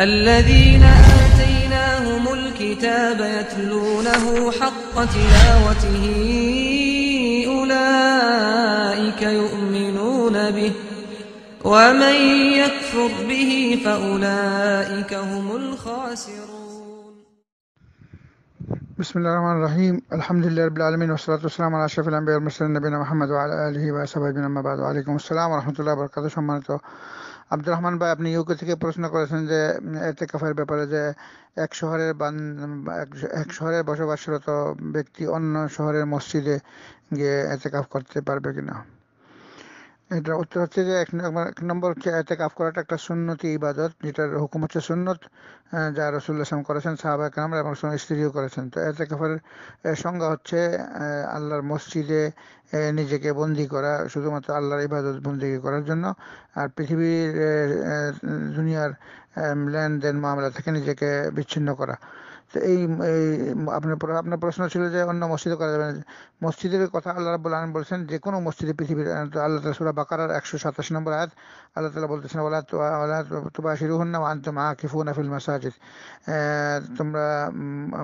الذين آتيناهم الكتاب يتلونه حق تلاوته أولئك يؤمنون به ومن يكفر به فأولئك هم الخاسرون بسم الله الرحمن الرحيم الحمد لله رب العالمين والصلاة والسلام على أشرف الأنبياء والمرسلين نبينا محمد وعلى آله وصحبه أجمعين أما بعد وعليكم السلام ورحمة الله وبركاته আব্দুর রহমান ভাই আপনি ইউকে থেকে প্রশ্ন করেছেন যে এতেকাফের ব্যাপারে যে এক শহরের এক শহরে বসবাসরত ব্যক্তি অন্য শহরের মসজিদে গিয়ে এতেকাফ করতে পারবে কিনা এটা উত্তর হচ্ছে যে এক নম্বর হচ্ছে এতেকাফ করাটা একটা সুন্নতি ইবাদত যেটার হুকুম হচ্ছে সুন্নত যা রসুল্লাহ সাম করেছেন সাহাবা কামরা এবং স্ত্রীও করেছেন তো কাফের সংজ্ঞা হচ্ছে আল্লাহর মসজিদে নিজেকে বন্দি করা শুধুমাত্র আল্লাহর ইবাদত বন্দি করার জন্য আর পৃথিবীর দুনিয়ার লেনদেন মামলা থেকে নিজেকে বিচ্ছিন্ন করা এই আপনার আপনার প্রশ্ন ছিল যে অন্য মসজিদে করা যাবে মসজিদের কথা আল্লাহ রাবুল আলম বলছেন যে কোনো মসজিদে পৃথিবীর আল্লাহ তালা সুরা বাকারার একশো সাতাশ নম্বর আয়াত আল্লাহ তালা বলতেছেন ওলা আল্লাহ তোবা শিরুহন্না আন্তম আকিফুন আফিল মাসাজিদ তোমরা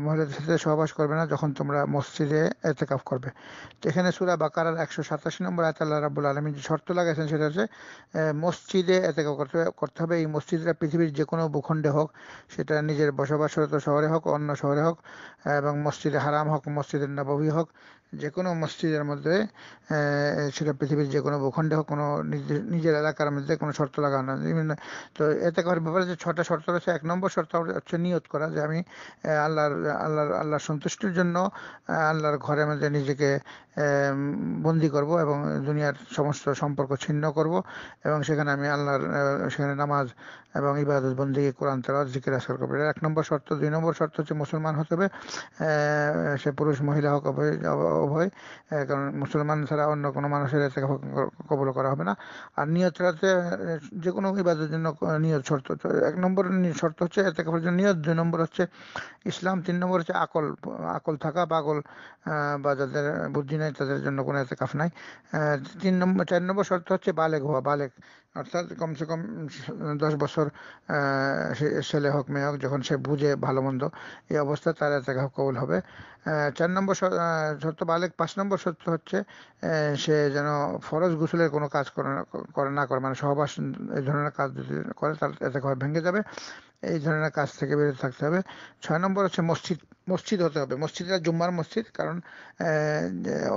মহিলাদের সাথে সহবাস করবে না যখন তোমরা মসজিদে এতেকাফ করবে তো এখানে সুরা বাকারার একশো সাতাশ নম্বর আয়াত আল্লাহ রাবুল আলমী যে শর্ত লাগাইছেন সেটা হচ্ছে মসজিদে এতেকাফ করতে করতে হবে এই মসজিদটা পৃথিবীর যে কোনো ভূখণ্ডে হোক সেটা নিজের বসবাসরত শহরে হোক অন্য শহরে হোক এবং মসজিদে হারাম হোক মসজিদের নবী হোক যে কোনো মসজিদের মধ্যে সেটা পৃথিবীর যে কোনো ভূখণ্ডে হোক কোনো নিজের এলাকার মধ্যে কোনো শর্ত লাগানো বিভিন্ন তো এতে করার ব্যাপারে যে ছটা শর্ত রয়েছে এক নম্বর শর্ত হচ্ছে নিয়ত করা যে আমি আল্লাহর আল্লাহর আল্লাহর সন্তুষ্টির জন্য আল্লাহর ঘরের মধ্যে নিজেকে বন্দি করব এবং দুনিয়ার সমস্ত সম্পর্ক ছিন্ন করব এবং সেখানে আমি আল্লাহর সেখানে নামাজ এবং ইবাদত বন্দি কোরআন তেলাওয়াত জিকির আসর করবো এক নম্বর শর্ত দুই নম্বর শর্ত হচ্ছে মুসলমান হতে হবে সে পুরুষ মহিলা হোক অভয় কারণ মুসলমান ছাড়া অন্য কোনো মানুষের এটাকে কবল করা হবে না আর নিয়ত ছাড়াতে যে কোনো ইবাদের জন্য নিয়ত শর্ত এক নম্বর শর্ত হচ্ছে এতে জন্য নিয়ত দুই নম্বর হচ্ছে ইসলাম তিন নম্বর হচ্ছে আকল আকল থাকা পাগল বা যাদের বুদ্ধি নাই তাদের জন্য কোনো এতে কাফ নাই তিন নম্বর চার নম্বর শর্ত হচ্ছে বালেক হওয়া বালেক অর্থাৎ কমসে কম দশ বছর ছেলে হোক মেয়ে হোক যখন সে বুঝে ভালো মন্দ এই অবস্থায় তার এতেকা কবুল হবে চার নম্বর শর্ত বালেক পাঁচ নম্বর শর্ত হচ্ছে সে যেন ফরজ গুসলের কোনো কাজ করে না করে মানে সহবাস এই ধরনের কাজ যদি করে তার এতে ঘর ভেঙে যাবে এই ধরনের কাজ থেকে বেরিয়ে থাকতে হবে ছয় নম্বর হচ্ছে মসজিদ মসজিদ হতে হবে মসজিদটা জুম্মার মসজিদ কারণ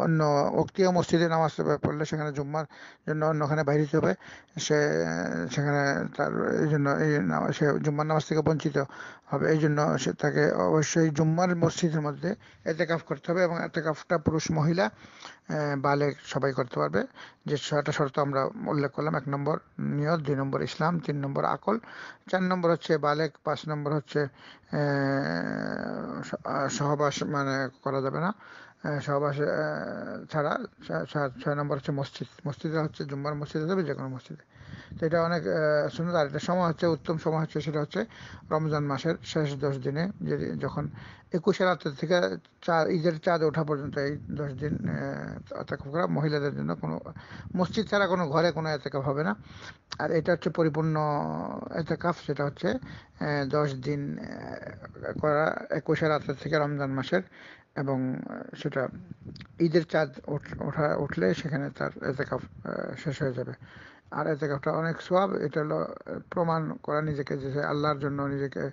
অন্য অক্তিয় মসজিদে নামাজ পড়লে সেখানে জুম্মার জন্য অন্যখানে বাইরে যেতে হবে সে সেখানে তার এই জন্য এই সে জুম্মার নামাজ থেকে বঞ্চিত হবে এই জন্য সে তাকে অবশ্যই জুম্মার মসজিদের মধ্যে এতেকাফ করতে হবে এবং এতেকাফটা পুরুষ মহিলা বালেক সবাই করতে পারবে যে ছয়টা শর্ত আমরা উল্লেখ করলাম এক নম্বর নিয়ত দুই নম্বর ইসলাম তিন নম্বর আকল চার নম্বর হচ্ছে বালেক পাঁচ নম্বর হচ্ছে সহবাস মানে করা যাবে না হ্যাঁ, সহবাস ছাড়া ছয় নম্বর হচ্ছে মসজিদ মসজিদে হচ্ছে জুম্মার মসজিদে যাবে যে কোনো মসজিদে তো এটা অনেক সুন্দর আর এটা সময় হচ্ছে উত্তম সময় হচ্ছে সেটা হচ্ছে রমজান মাসের শেষ দশ দিনে যে যখন একুশে রাত থেকে চাঁদ ঈদের চাঁদ ওঠা পর্যন্ত এই দশ দিন করা মহিলাদের জন্য কোনো মসজিদ ছাড়া কোনো ঘরে কোনো এতেকাফ হবে না আর এটা হচ্ছে পরিপূর্ণ এতেকাফ সেটা হচ্ছে দশ দিন করা একুশে রাত থেকে রমজান মাসের এবং সেটা ঈদের চাঁদ ওঠা উঠলে সেখানে তার এতেকাফ শেষ হয়ে যাবে আর এতেকাফটা অনেক সোয়াব এটা হলো প্রমাণ করা নিজেকে যে সে আল্লাহর জন্য নিজেকে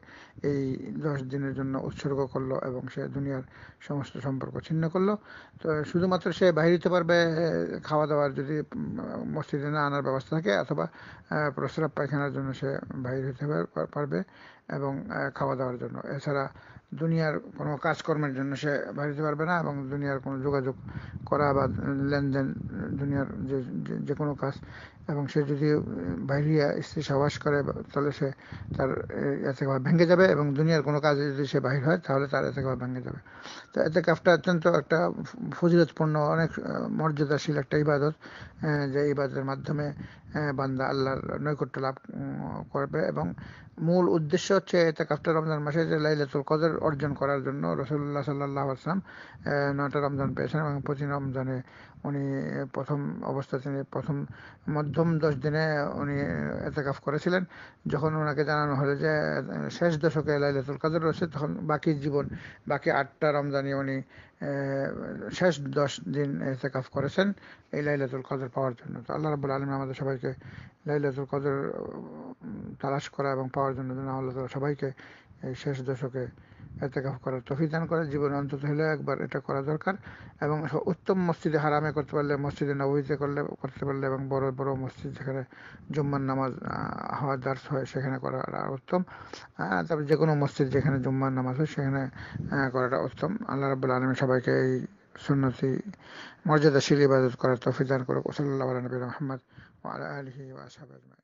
এই দশ দিনের জন্য উৎসর্গ করলো এবং সে দুনিয়ার সমস্ত সম্পর্ক ছিন্ন করলো তো শুধুমাত্র সে বাহিরিতে পারবে খাওয়া দাওয়ার যদি মসজিদে না আনার ব্যবস্থা থাকে অথবা প্রস্রাব পায়খানার জন্য সে বাহির হতে পারবে এবং খাওয়া দাওয়ার জন্য এছাড়া দুনিয়ার কোনো কাজকর্মের জন্য সে বাড়িতে পারবে না এবং দুনিয়ার কোনো যোগাযোগ করা বা লেনদেন দুনিয়ার যে যে কোনো কাজ এবং সে যদি বাইরে স্ত্রী সবাস করে তাহলে সে তার এতেকভাবে ভেঙে যাবে এবং দুনিয়ার কোনো কাজে যদি সে বাহির হয় তাহলে তার এতেকভাবে ভেঙে যাবে তো এতে কাফটা অত্যন্ত একটা ফজিলতপূর্ণ অনেক মর্যাদাশীল একটা ইবাদত যে ইবাদতের মাধ্যমে হ্যাঁ, বান্দা আল্লাহর নৈকট্য লাভ করবে এবং মূল উদ্দেশ্য হচ্ছে এতেকাফটা রমজান মাসে যে লাইলাতুল কদর অর্জন করার জন্য রসুল্লাহ সাল্লাহ আসলাম নয়টা রমজান পেয়েছেন এবং প্রতি রমজানে উনি প্রথম অবস্থা তিনি প্রথম মধ্যম দশ দিনে উনি এতেকাফ করেছিলেন যখন ওনাকে জানানো হলো যে শেষ দশকে লাইলাতুল কদর রয়েছে তখন বাকি জীবন বাকি আটটা রমজানে উনি শেষ দশ দিন এতেকাফ করেছেন এই লাইলাতুল কদর পাওয়ার জন্য তো আল্লাহ রাবুল আলম আমাদের সবাইকে লাইলাতুল কদর তালাশ করা এবং পাওয়ার জন্য আল্লাহ সবাইকে এই শেষ দশকে এতেকাফ করার তফিক দান করে জীবনে অন্তত হলেও একবার এটা করা দরকার এবং উত্তম মসজিদে হারামে করতে পারলে মসজিদে নবীতে করলে করতে পারলে এবং বড় বড় মসজিদ যেখানে জুম্মার নামাজ হওয়ার দার্স হয় সেখানে করা উত্তম তারপর যে কোনো মসজিদ যেখানে জুম্মার নামাজ হয় সেখানে করাটা উত্তম আল্লাহ রাবুল আলম সবাইকে এই সুন্নতি মর্যাদাশীল ইবাদত করার তফিক দান করুক ওসল্লাহ আলী নবীর আলহি ওয়াসাব